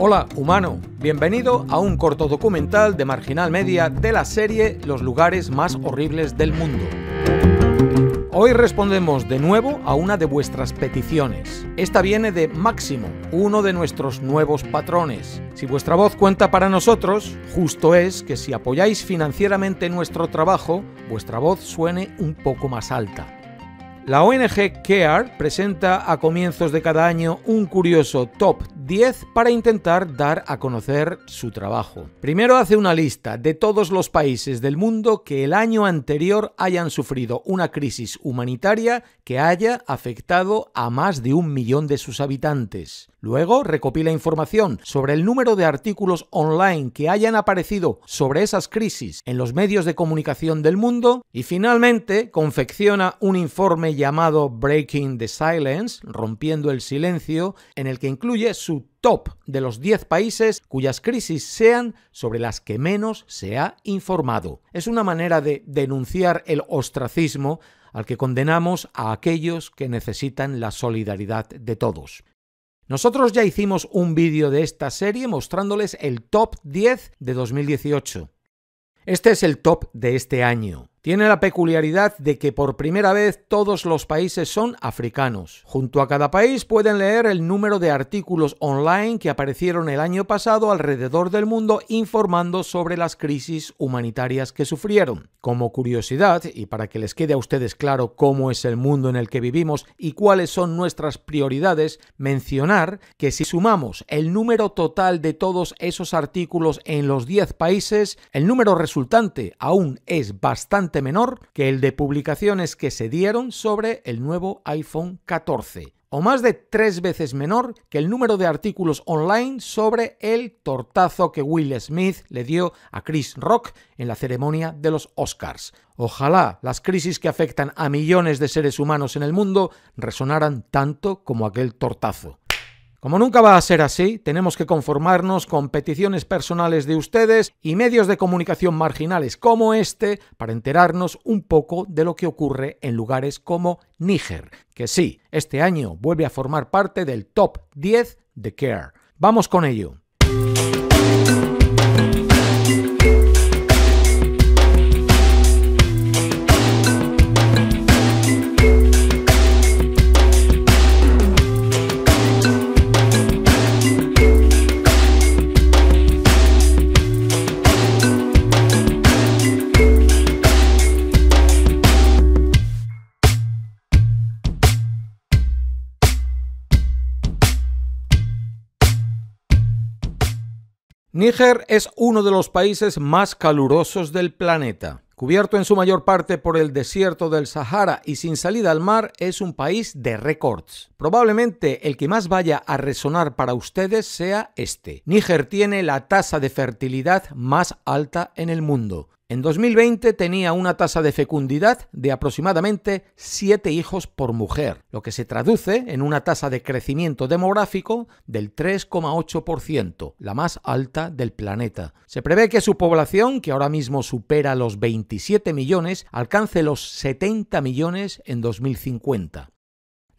Hola, humano. Bienvenido a un corto documental de Marginal Media de la serie Los lugares más horribles del mundo. Hoy respondemos de nuevo a una de vuestras peticiones. Esta viene de Máximo, uno de nuestros nuevos patrones. Si vuestra voz cuenta para nosotros, justo es que si apoyáis financieramente nuestro trabajo, vuestra voz suene un poco más alta. La ONG CARE presenta a comienzos de cada año un curioso top 10 para intentar dar a conocer su trabajo. Primero hace una lista de todos los países del mundo que el año anterior hayan sufrido una crisis humanitaria que haya afectado a más de un millón de sus habitantes. Luego recopila información sobre el número de artículos online que hayan aparecido sobre esas crisis en los medios de comunicación del mundo y finalmente confecciona un informe llamado Breaking the Silence, rompiendo el silencio, en el que incluye su top de los 10 países cuyas crisis sean sobre las que menos se ha informado. Es una manera de denunciar el ostracismo al que condenamos a aquellos que necesitan la solidaridad de todos. Nosotros ya hicimos un vídeo de esta serie mostrándoles el top 10 de 2018. Este es el top de este año. Tiene la peculiaridad de que por primera vez todos los países son africanos. Junto a cada país pueden leer el número de artículos online que aparecieron el año pasado alrededor del mundo informando sobre las crisis humanitarias que sufrieron. Como curiosidad, y para que les quede a ustedes claro cómo es el mundo en el que vivimos y cuáles son nuestras prioridades, mencionar que si sumamos el número total de todos esos artículos en los 10 países, el número resultante aún es bastante menor que el de publicaciones que se dieron sobre el nuevo iPhone 14 o más de tres veces menor que el número de artículos online sobre el tortazo que Will Smith le dio a Chris Rock en la ceremonia de los Oscars. Ojalá las crisis que afectan a millones de seres humanos en el mundo resonaran tanto como aquel tortazo. Como nunca va a ser así, tenemos que conformarnos con peticiones personales de ustedes y medios de comunicación marginales como este para enterarnos un poco de lo que ocurre en lugares como Níger, que sí, este año vuelve a formar parte del top 10 de CARE. Vamos con ello. Níger es uno de los países más calurosos del planeta. Cubierto en su mayor parte por el desierto del Sahara y sin salida al mar, es un país de récords. Probablemente el que más vaya a resonar para ustedes sea este. Níger tiene la tasa de fertilidad más alta en el mundo. En 2020 tenía una tasa de fecundidad de aproximadamente 7 hijos por mujer, lo que se traduce en una tasa de crecimiento demográfico del 3,8%, la más alta del planeta. Se prevé que su población, que ahora mismo supera los 27 millones, alcance los 70 millones en 2050.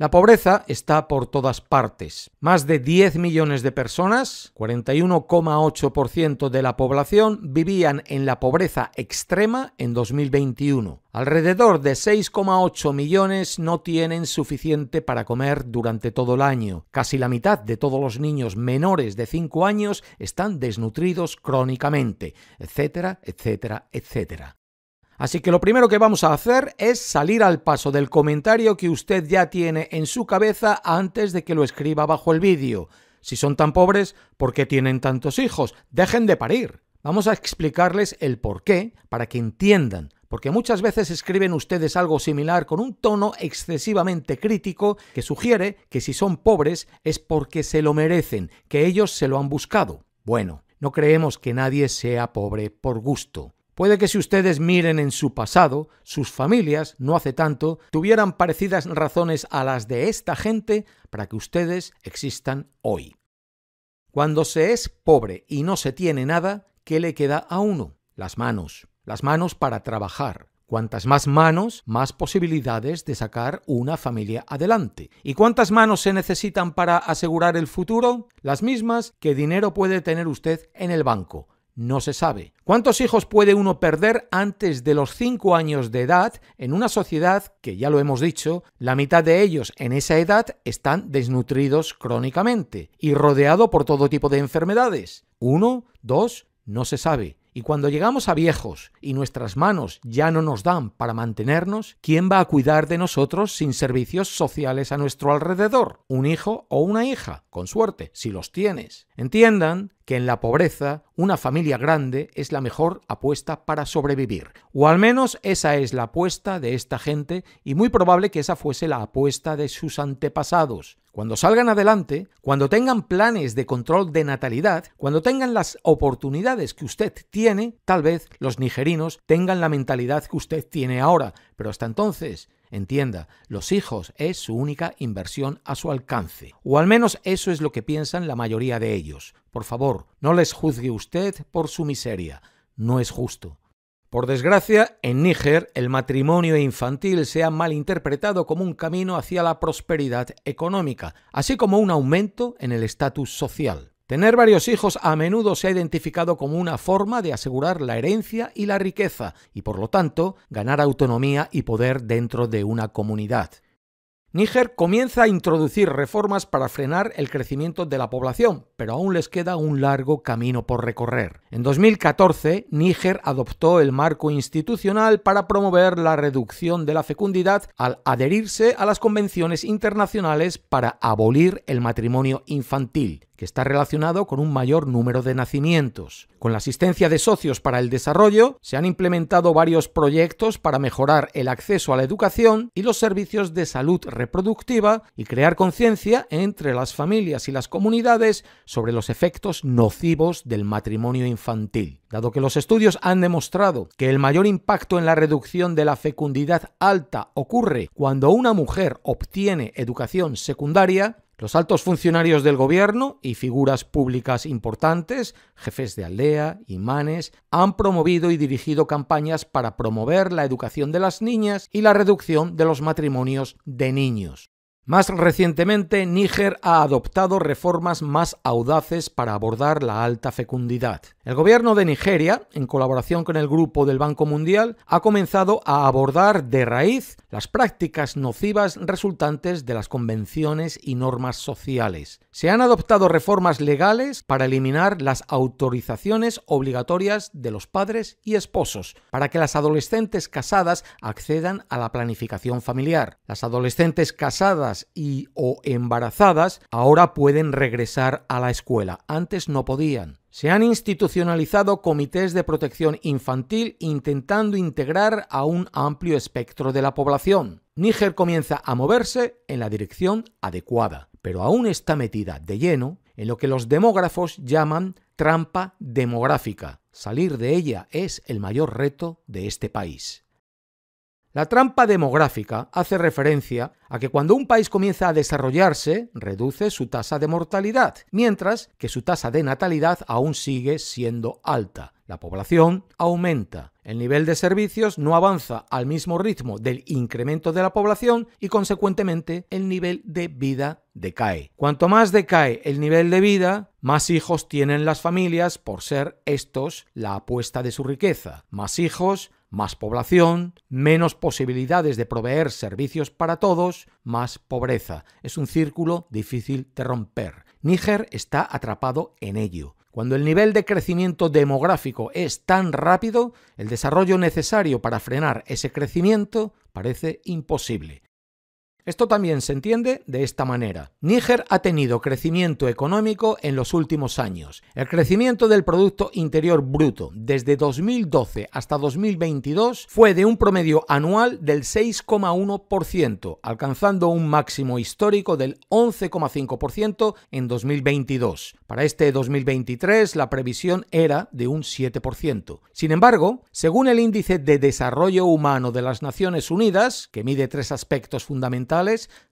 La pobreza está por todas partes. Más de 10 millones de personas, 41,8% de la población, vivían en la pobreza extrema en 2021. Alrededor de 6,8 millones no tienen suficiente para comer durante todo el año. Casi la mitad de todos los niños menores de 5 años están desnutridos crónicamente, etcétera, etcétera, etcétera. Así que lo primero que vamos a hacer es salir al paso del comentario que usted ya tiene en su cabeza antes de que lo escriba bajo el vídeo. Si son tan pobres, ¿por qué tienen tantos hijos? Dejen de parir. Vamos a explicarles el por qué para que entiendan, porque muchas veces escriben ustedes algo similar con un tono excesivamente crítico que sugiere que si son pobres es porque se lo merecen, que ellos se lo han buscado. Bueno, no creemos que nadie sea pobre por gusto. Puede que si ustedes miren en su pasado, sus familias, no hace tanto, tuvieran parecidas razones a las de esta gente para que ustedes existan hoy. Cuando se es pobre y no se tiene nada, ¿qué le queda a uno? Las manos. Las manos para trabajar. Cuantas más manos, más posibilidades de sacar una familia adelante. ¿Y cuántas manos se necesitan para asegurar el futuro? Las mismas que dinero puede tener usted en el banco no se sabe. ¿Cuántos hijos puede uno perder antes de los 5 años de edad en una sociedad que, ya lo hemos dicho, la mitad de ellos en esa edad están desnutridos crónicamente y rodeado por todo tipo de enfermedades? ¿Uno? ¿Dos? No se sabe. Y cuando llegamos a viejos y nuestras manos ya no nos dan para mantenernos, ¿quién va a cuidar de nosotros sin servicios sociales a nuestro alrededor? ¿Un hijo o una hija? Con suerte, si los tienes. Entiendan que en la pobreza una familia grande es la mejor apuesta para sobrevivir. O al menos esa es la apuesta de esta gente y muy probable que esa fuese la apuesta de sus antepasados. Cuando salgan adelante, cuando tengan planes de control de natalidad, cuando tengan las oportunidades que usted tiene, tal vez los nigerinos tengan la mentalidad que usted tiene ahora, pero hasta entonces Entienda, los hijos es su única inversión a su alcance, o al menos eso es lo que piensan la mayoría de ellos. Por favor, no les juzgue usted por su miseria, no es justo. Por desgracia, en Níger el matrimonio infantil se ha malinterpretado como un camino hacia la prosperidad económica, así como un aumento en el estatus social. Tener varios hijos a menudo se ha identificado como una forma de asegurar la herencia y la riqueza, y por lo tanto ganar autonomía y poder dentro de una comunidad. Níger comienza a introducir reformas para frenar el crecimiento de la población, pero aún les queda un largo camino por recorrer. En 2014, Níger adoptó el marco institucional para promover la reducción de la fecundidad al adherirse a las convenciones internacionales para abolir el matrimonio infantil, que está relacionado con un mayor número de nacimientos. Con la asistencia de socios para el desarrollo, se han implementado varios proyectos para mejorar el acceso a la educación y los servicios de salud reproductiva y crear conciencia entre las familias y las comunidades sobre los efectos nocivos del matrimonio infantil. Dado que los estudios han demostrado que el mayor impacto en la reducción de la fecundidad alta ocurre cuando una mujer obtiene educación secundaria, los altos funcionarios del gobierno y figuras públicas importantes, jefes de aldea, imanes, han promovido y dirigido campañas para promover la educación de las niñas y la reducción de los matrimonios de niños. Más recientemente, Níger ha adoptado reformas más audaces para abordar la alta fecundidad. El gobierno de Nigeria, en colaboración con el grupo del Banco Mundial, ha comenzado a abordar de raíz las prácticas nocivas resultantes de las convenciones y normas sociales. Se han adoptado reformas legales para eliminar las autorizaciones obligatorias de los padres y esposos, para que las adolescentes casadas accedan a la planificación familiar. Las adolescentes casadas y o embarazadas ahora pueden regresar a la escuela. Antes no podían. Se han institucionalizado comités de protección infantil intentando integrar a un amplio espectro de la población. Níger comienza a moverse en la dirección adecuada, pero aún está metida de lleno en lo que los demógrafos llaman trampa demográfica. Salir de ella es el mayor reto de este país. La trampa demográfica hace referencia a que cuando un país comienza a desarrollarse, reduce su tasa de mortalidad, mientras que su tasa de natalidad aún sigue siendo alta. La población aumenta, el nivel de servicios no avanza al mismo ritmo del incremento de la población y consecuentemente el nivel de vida decae. Cuanto más decae el nivel de vida, más hijos tienen las familias por ser estos la apuesta de su riqueza. Más hijos, más población, menos posibilidades de proveer servicios para todos, más pobreza. Es un círculo difícil de romper. Níger está atrapado en ello. Cuando el nivel de crecimiento demográfico es tan rápido, el desarrollo necesario para frenar ese crecimiento parece imposible. Esto también se entiende de esta manera. Níger ha tenido crecimiento económico en los últimos años. El crecimiento del Producto Interior Bruto desde 2012 hasta 2022 fue de un promedio anual del 6,1%, alcanzando un máximo histórico del 11,5% en 2022. Para este 2023 la previsión era de un 7%. Sin embargo, según el índice de desarrollo humano de las Naciones Unidas, que mide tres aspectos fundamentales,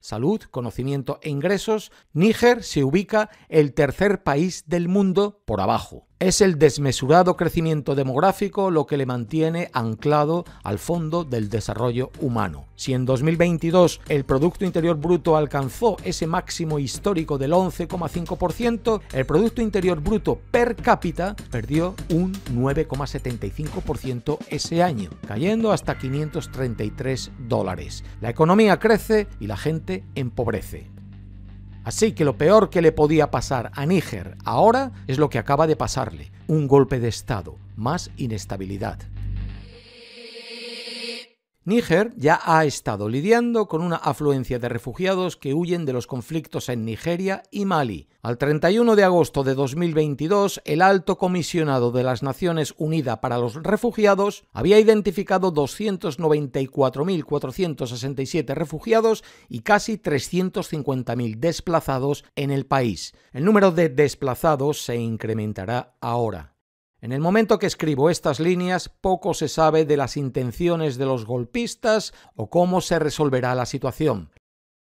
salud, conocimiento e ingresos, Níger se ubica el tercer país del mundo por abajo. Es el desmesurado crecimiento demográfico lo que le mantiene anclado al fondo del desarrollo humano. Si en 2022 el Producto Interior Bruto alcanzó ese máximo histórico del 11,5%, el Producto Interior Bruto per cápita perdió un 9,75% ese año, cayendo hasta 533 dólares. La economía crece y la gente empobrece. Así que lo peor que le podía pasar a Níger ahora es lo que acaba de pasarle, un golpe de Estado, más inestabilidad. Níger ya ha estado lidiando con una afluencia de refugiados que huyen de los conflictos en Nigeria y Mali. Al 31 de agosto de 2022, el alto comisionado de las Naciones Unidas para los Refugiados había identificado 294.467 refugiados y casi 350.000 desplazados en el país. El número de desplazados se incrementará ahora. En el momento que escribo estas líneas, poco se sabe de las intenciones de los golpistas o cómo se resolverá la situación.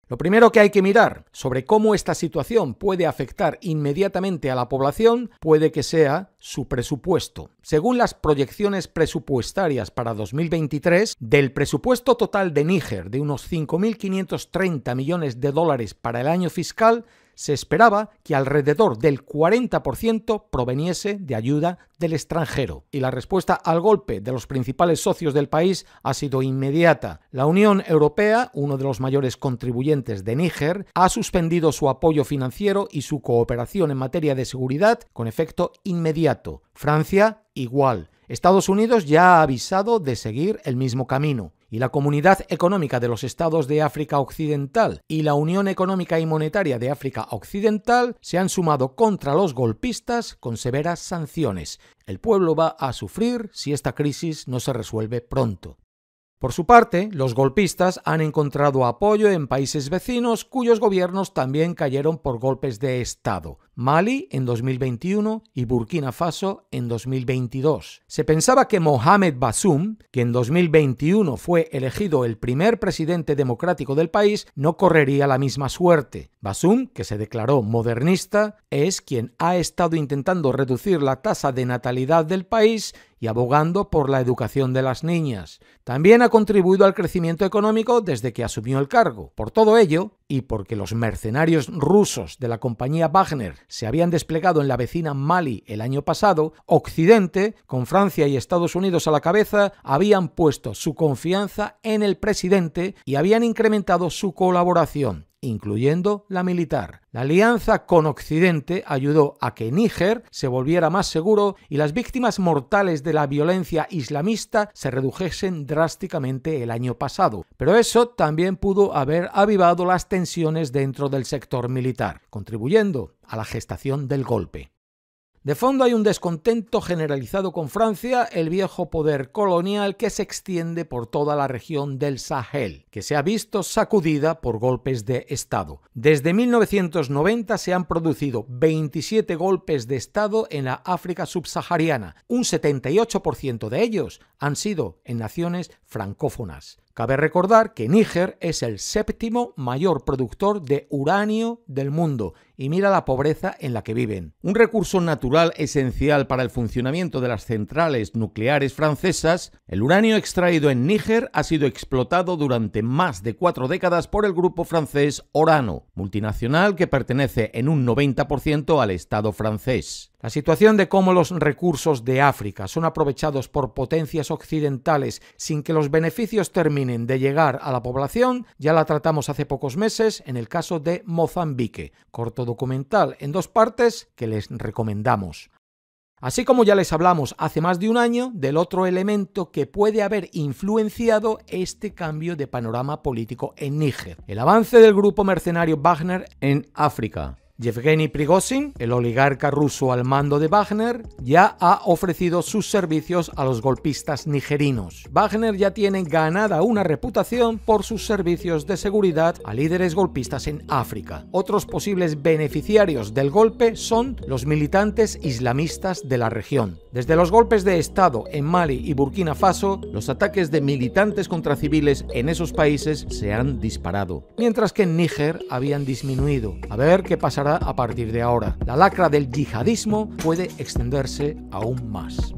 Lo primero que hay que mirar sobre cómo esta situación puede afectar inmediatamente a la población puede que sea su presupuesto. Según las proyecciones presupuestarias para 2023, del presupuesto total de Níger de unos 5.530 millones de dólares para el año fiscal, se esperaba que alrededor del 40% proveniese de ayuda del extranjero. Y la respuesta al golpe de los principales socios del país ha sido inmediata. La Unión Europea, uno de los mayores contribuyentes de Níger, ha suspendido su apoyo financiero y su cooperación en materia de seguridad con efecto inmediato. Francia, igual. Estados Unidos ya ha avisado de seguir el mismo camino y la Comunidad Económica de los Estados de África Occidental y la Unión Económica y Monetaria de África Occidental se han sumado contra los golpistas con severas sanciones. El pueblo va a sufrir si esta crisis no se resuelve pronto. Por su parte, los golpistas han encontrado apoyo en países vecinos cuyos gobiernos también cayeron por golpes de Estado, Mali en 2021 y Burkina Faso en 2022. Se pensaba que Mohamed Bassoum, que en 2021 fue elegido el primer presidente democrático del país, no correría la misma suerte. Bazoum, que se declaró modernista, es quien ha estado intentando reducir la tasa de natalidad del país y abogando por la educación de las niñas. También ha contribuido al crecimiento económico desde que asumió el cargo. Por todo ello, y porque los mercenarios rusos de la compañía Wagner se habían desplegado en la vecina Mali el año pasado, Occidente, con Francia y Estados Unidos a la cabeza, habían puesto su confianza en el presidente y habían incrementado su colaboración incluyendo la militar. La alianza con Occidente ayudó a que Níger se volviera más seguro y las víctimas mortales de la violencia islamista se redujesen drásticamente el año pasado. Pero eso también pudo haber avivado las tensiones dentro del sector militar, contribuyendo a la gestación del golpe. De fondo hay un descontento generalizado con Francia, el viejo poder colonial que se extiende por toda la región del Sahel, que se ha visto sacudida por golpes de Estado. Desde 1990 se han producido 27 golpes de Estado en la África subsahariana. Un 78% de ellos han sido en naciones francófonas. Cabe recordar que Níger es el séptimo mayor productor de uranio del mundo y mira la pobreza en la que viven. Un recurso natural esencial para el funcionamiento de las centrales nucleares francesas, el uranio extraído en Níger ha sido explotado durante más de cuatro décadas por el grupo francés Orano, multinacional que pertenece en un 90% al Estado francés. La situación de cómo los recursos de África son aprovechados por potencias occidentales sin que los beneficios terminen de llegar a la población ya la tratamos hace pocos meses en el caso de Mozambique, corto documental en dos partes que les recomendamos. Así como ya les hablamos hace más de un año del otro elemento que puede haber influenciado este cambio de panorama político en Níger, el avance del grupo mercenario Wagner en África. Yevgeny Prigozhin, el oligarca ruso al mando de Wagner, ya ha ofrecido sus servicios a los golpistas nigerinos. Wagner ya tiene ganada una reputación por sus servicios de seguridad a líderes golpistas en África. Otros posibles beneficiarios del golpe son los militantes islamistas de la región. Desde los golpes de Estado en Mali y Burkina Faso, los ataques de militantes contra civiles en esos países se han disparado, mientras que en Níger habían disminuido. A ver qué pasará a partir de ahora. La lacra del yihadismo puede extenderse aún más.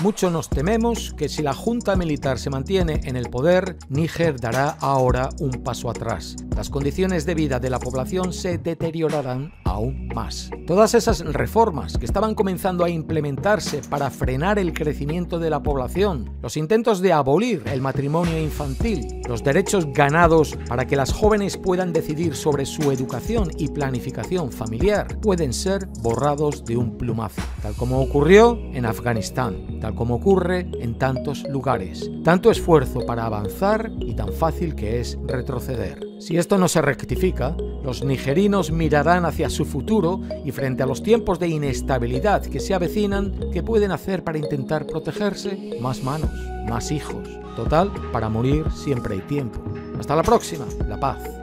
Muchos nos tememos que si la Junta Militar se mantiene en el poder, Níger dará ahora un paso atrás. Las condiciones de vida de la población se deteriorarán aún más. Todas esas reformas que estaban comenzando a implementarse para frenar el crecimiento de la población, los intentos de abolir el matrimonio infantil, los derechos ganados para que las jóvenes puedan decidir sobre su educación y planificación familiar, pueden ser borrados de un plumazo, tal como ocurrió en Afganistán como ocurre en tantos lugares. Tanto esfuerzo para avanzar y tan fácil que es retroceder. Si esto no se rectifica, los nigerinos mirarán hacia su futuro y frente a los tiempos de inestabilidad que se avecinan, ¿qué pueden hacer para intentar protegerse? Más manos, más hijos. Total, para morir siempre hay tiempo. Hasta la próxima, la paz.